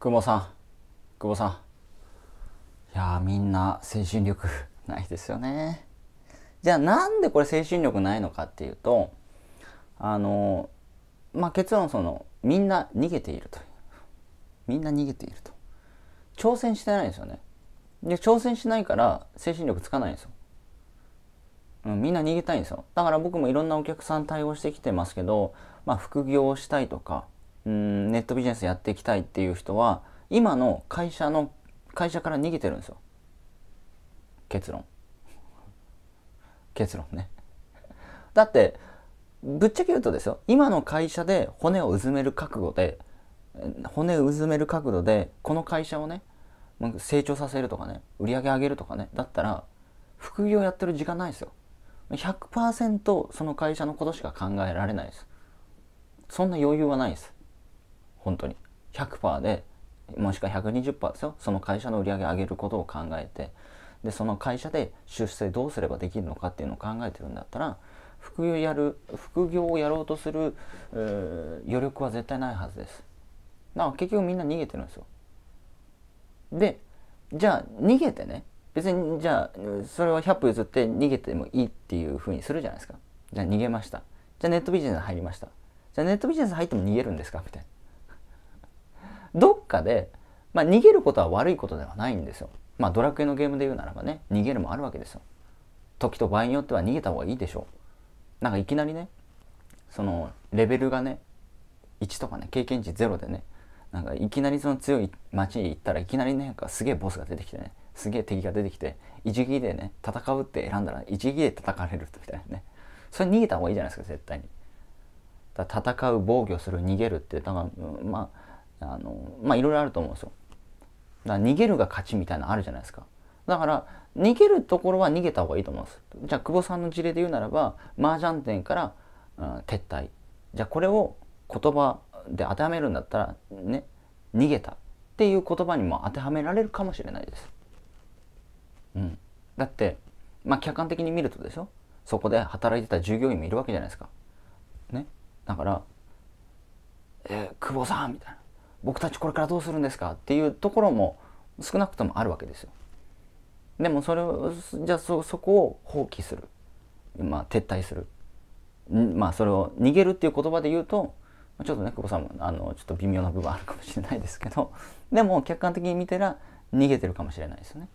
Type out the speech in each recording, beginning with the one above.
久保さん久保さんいやみんな精神力ないですよねじゃあなんでこれ精神力ないのかっていうとあのまあ結論そのみんな逃げているとみんな逃げていると挑戦してないんですよねで挑戦しないから精神力つかないんですよ、うん、みんな逃げたいんですよだから僕もいろんなお客さん対応してきてますけど、まあ、副業をしたいとかうんネットビジネスやっていきたいっていう人は今の会社の会社から逃げてるんですよ結論 結論ねだってぶっちゃけ言うとですよ今の会社で骨をうずめる覚悟で骨をうずめる覚悟でこの会社をね成長させるとかね売り上げ上げるとかねだったら副業やってる時間ないですよ100%その会社のことしか考えられないですそんな余裕はないです本当に100%でもしくは120%ですよその会社の売り上げ上げることを考えてでその会社で出世どうすればできるのかっていうのを考えてるんだったら副業やる副業をやろうとする、余力は絶対ないはずです。だから結局みんな逃げてるんですよ。でじゃあ逃げてね別にじゃあそれは100歩譲って逃げてもいいっていうふうにするじゃないですか。じゃあ逃げました。じゃあネットビジネス入りました。じゃあネットビジネス入っても逃げるんですかみたいな。どっかで、まあ、逃げることは悪いことではないんですよ。まあ、ドラクエのゲームで言うならばね、逃げるもあるわけですよ。時と場合によっては逃げた方がいいでしょう。なんかいきなりね、その、レベルがね、1とかね、経験値0でね、なんかいきなりその強い街に行ったらいきなりなんかすげえボスが出てきてね、すげえ敵が出てきて、一撃でね、戦うって選んだら一撃で戦われるみたいなね。それ逃げた方がいいじゃないですか、絶対に。戦う防御する逃げるってだから、まああのまあいろいろあると思うんですよ。だから逃げるが勝ちみたいなのあるじゃないですか。だから逃げるところは逃げた方がいいと思うんです。じゃあ久保さんの事例で言うならば麻雀店から、うん、撤退。じゃあこれを言葉で当てはめるんだったらね逃げたっていう言葉にも当てはめられるかもしれないです。うん、だってまあ客観的に見るとでしょそこで働いてた従業員もいるわけじゃないですか。ね、だから、えー、久保さんみたいな僕たちこれからどうするんですかっていうところも少なくともあるわけですよ。でもそれをじゃあそそこを放棄する、まあ、撤退する、まあ、それを逃げるっていう言葉で言うとちょっとね久保さんもあのちょっと微妙な部分あるかもしれないですけどでも客観的に見たら逃げてるかもしれないですよね。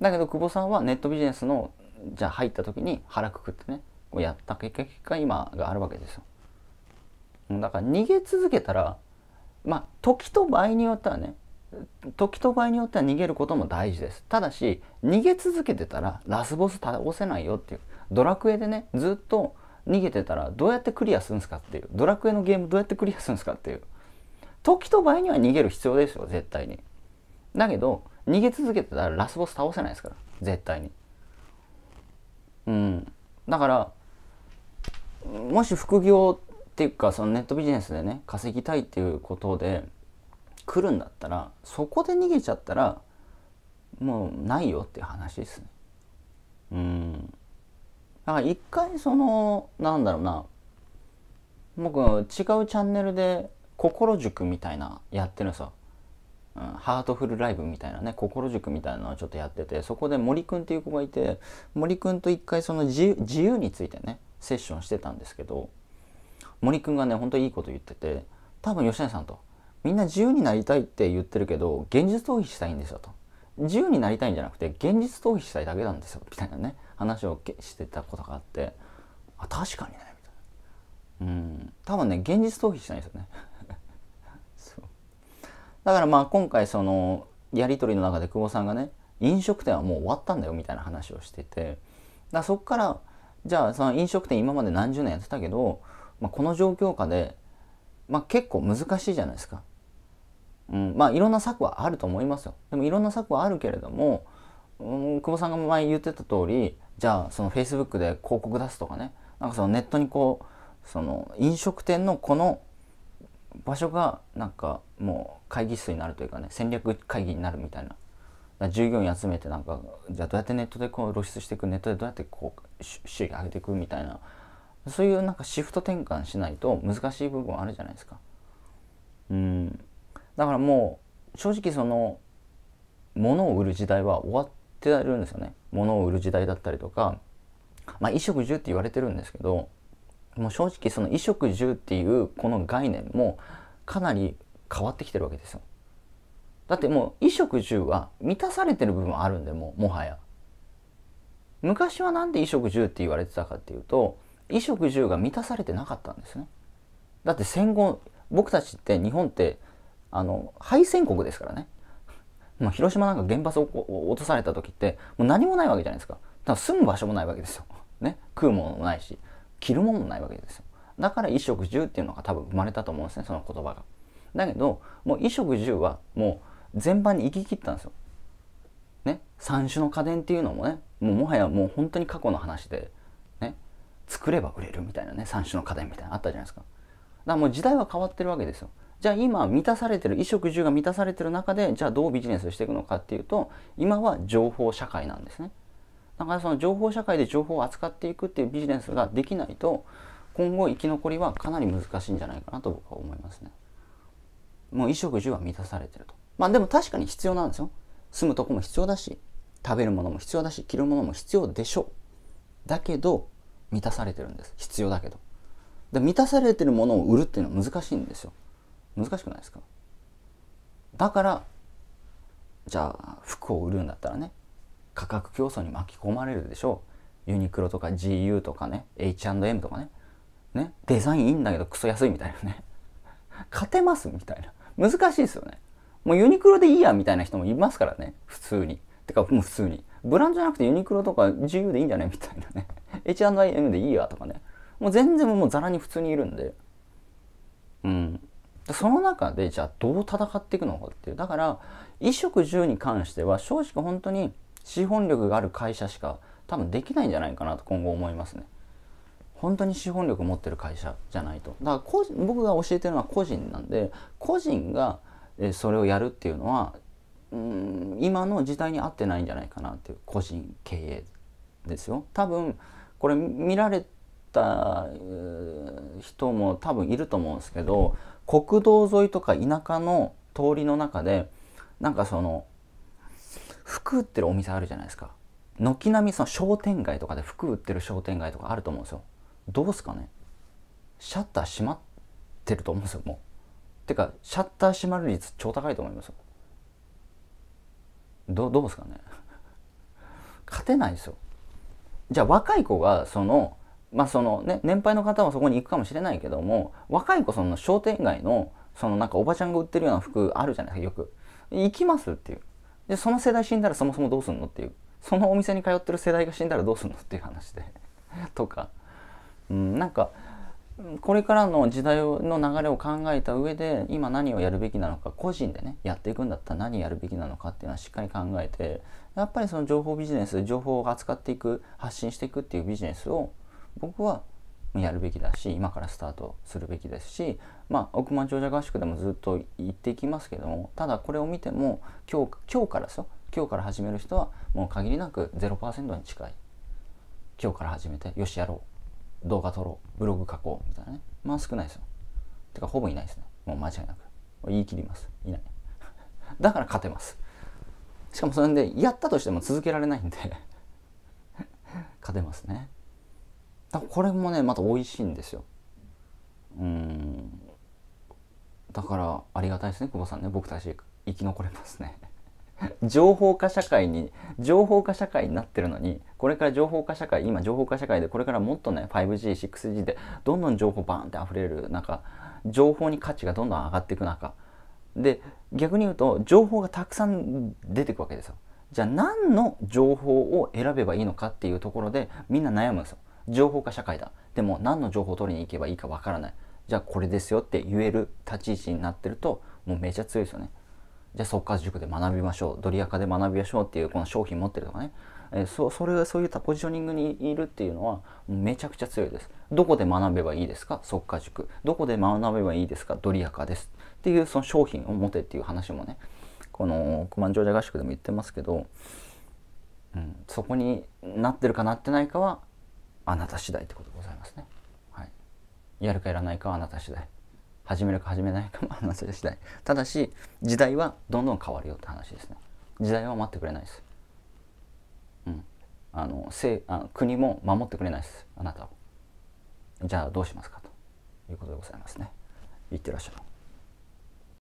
だけど久保さんはネットビジネスのじゃあ入った時に腹くくってねこうやった結果今があるわけですよ。だから逃げ続けたらまあ、時と場合によってはね時と場合によっては逃げることも大事ですただし逃げ続けてたらラスボス倒せないよっていうドラクエでねずっと逃げてたらどうやってクリアするんですかっていうドラクエのゲームどうやってクリアするんですかっていう時と場合には逃げる必要ですよ絶対にだけど逃げ続けてたらラスボス倒せないですから絶対にうんだからもし副業っていうかそのネットビジネスでね稼ぎたいっていうことで来るんだったらそこで逃げちゃったらもうないよっていう話ですね。うんだから一回そのなんだろうな僕違うチャンネルで心塾みたいなやってるんですよ、うん、ハートフルライブみたいなね心塾みたいなのをちょっとやっててそこで森くんっていう子がいて森くんと一回その自由についてねセッションしてたんですけど森くんがねほんといいこと言ってて多分吉谷さんとみんな自由になりたいって言ってるけど現実逃避したいんですよと自由になりたいんじゃなくて現実逃避したいだけなんですよみたいなね話をしてたことがあってあ確かにねみたいなうん多分ね現実逃避したいんですよね だからまあ今回そのやり取りの中で久保さんがね飲食店はもう終わったんだよみたいな話をしててだそっからじゃあその飲食店今まで何十年やってたけどまあ、この状況下で、まあ、結構難しいじゃないですか。うん、まあいろんな策はあると思いますよ。でもいろんな策はあるけれども、うん、久保さんが前言ってた通りじゃあその Facebook で広告出すとかねなんかそのネットにこうその飲食店のこの場所がなんかもう会議室になるというかね戦略会議になるみたいな従業員集めてなんかじゃあどうやってネットでこう露出していくネットでどうやってこう収益上げていくみたいなそういうなんかシフト転換しないと難しい部分あるじゃないですか。うん、だからもう正直その物を売る時代は終わってるんですよね。物を売る時代だったりとか、まあ衣食住って言われてるんですけど、もう正直その衣食住っていうこの概念もかなり変わってきてるわけですよ。だってもう衣食住は満たされてる部分あるんでももはや。昔はなんで衣食住って言われてたかっていうと衣食住が満たされてなかったんですね。だって戦後僕たちって日本ってあの敗戦国ですからね。まあ、広島なんか原発を落とされた時ってもう何もないわけじゃないですか。だ住む場所もないわけですよ。ね、食うものもないし着るものもないわけですよ。だから衣食住っていうのが多分生まれたと思うんですねその言葉が。だけどもう衣食住はもう全般に行き切ったんですよ。ね、三種の家電っていうのもねもうもはやもう本当に過去の話で作れば売れるみたいなね三種の課題みたいなあったじゃないですかだからもう時代は変わってるわけですよじゃあ今満たされてる衣食住が満たされてる中でじゃあどうビジネスしていくのかっていうと今は情報社会なんですねだからその情報社会で情報を扱っていくっていうビジネスができないと今後生き残りはかなり難しいんじゃないかなと僕は思いますねもう衣食住は満たされてるとまあでも確かに必要なんですよ住むとこも必要だし食べるものも必要だし着るものも必要でしょうだけど満たされてるんです必要だけどで満たされてるものを売るっていうのは難しいんですよ難しくないですかだからじゃあ服を売るんだったらね価格競争に巻き込まれるでしょうユニクロとか GU とかね H&M とかねねデザインいいんだけどクソ安いみたいなね勝てますみたいな難しいですよねもうユニクロでいいやみたいな人もいますからね普通にてかもう普通にブランドじゃなくてユニクロとか GU でいいんじゃないみたいなね H&IM でいいやとかね。もう全然もうざらに普通にいるんで。うん。その中でじゃあどう戦っていくのかっていう。だから、衣食住に関しては正直本当に資本力がある会社しか多分できないんじゃないかなと今後思いますね。本当に資本力持ってる会社じゃないと。だから個人僕が教えてるのは個人なんで、個人がそれをやるっていうのは、うん、今の時代に合ってないんじゃないかなっていう個人経営ですよ。多分これ見られた人も多分いると思うんですけど国道沿いとか田舎の通りの中でなんかその服売ってるお店あるじゃないですか軒並みその商店街とかで服売ってる商店街とかあると思うんですよどうすかねシャッター閉まってると思うんですよもうてかシャッター閉まる率超高いと思いますよどどうですかね勝てないですよじゃあ若い子がそのまあそのね年配の方はそこに行くかもしれないけども若い子その商店街のそのなんかおばちゃんが売ってるような服あるじゃないですかよく行きますっていうでその世代死んだらそもそもどうすんのっていうそのお店に通ってる世代が死んだらどうすんのっていう話で とか、うん、なんかこれからの時代の流れを考えた上で今何をやるべきなのか個人でねやっていくんだったら何やるべきなのかっていうのはしっかり考えてやっぱりその情報ビジネス情報を扱っていく発信していくっていうビジネスを僕はやるべきだし今からスタートするべきですしまあ億万長者合宿でもずっと言っていきますけどもただこれを見ても今日今日からですよ今日から始める人はもう限りなく0%に近い今日から始めてよしやろう動画撮ろうブログ書こうみたいなねまあ少ないですよてかほぼいないですねもう間違いなく言い切りますいない だから勝てますしかもそれでやったとしても続けられないんで 勝てますねだこれもねまた美味しいんですようんだからありがたいですね久保さんね僕たち生き残れますね情報化社会に情報化社会になってるのにこれから情報化社会今情報化社会でこれからもっとね 5G6G でどんどん情報バーンって溢れる中情報に価値がどんどん上がっていく中で逆に言うと情報がたくさん出てくわけですよじゃあ何の情報を選べばいいのかっていうところでみんな悩むんですよ情報化社会だでも何の情報を取りに行けばいいかわからないじゃあこれですよって言える立ち位置になってるともうめちゃ強いですよねじゃあ即活塾で学びましょうドリアカで学びましょうっていうこの商品持ってるとかね、えー、そそれがそういったポジショニングにいるっていうのはめちゃくちゃ強いですどこで学べばいいですか即活塾どこで学べばいいですかドリアカですっていうその商品を持てっていう話もねこの九万長者合宿でも言ってますけど、うん、そこになってるかなってないかはあなた次第ってことでございますね。はい、やるかやらないかはあなた次第。始めるか始めないかも話せる次第ただし時代はどんどん変わるよって話ですね時代は待ってくれないですうんあのせあの国も守ってくれないですあなたをじゃあどうしますかということでございますねいってらっしゃい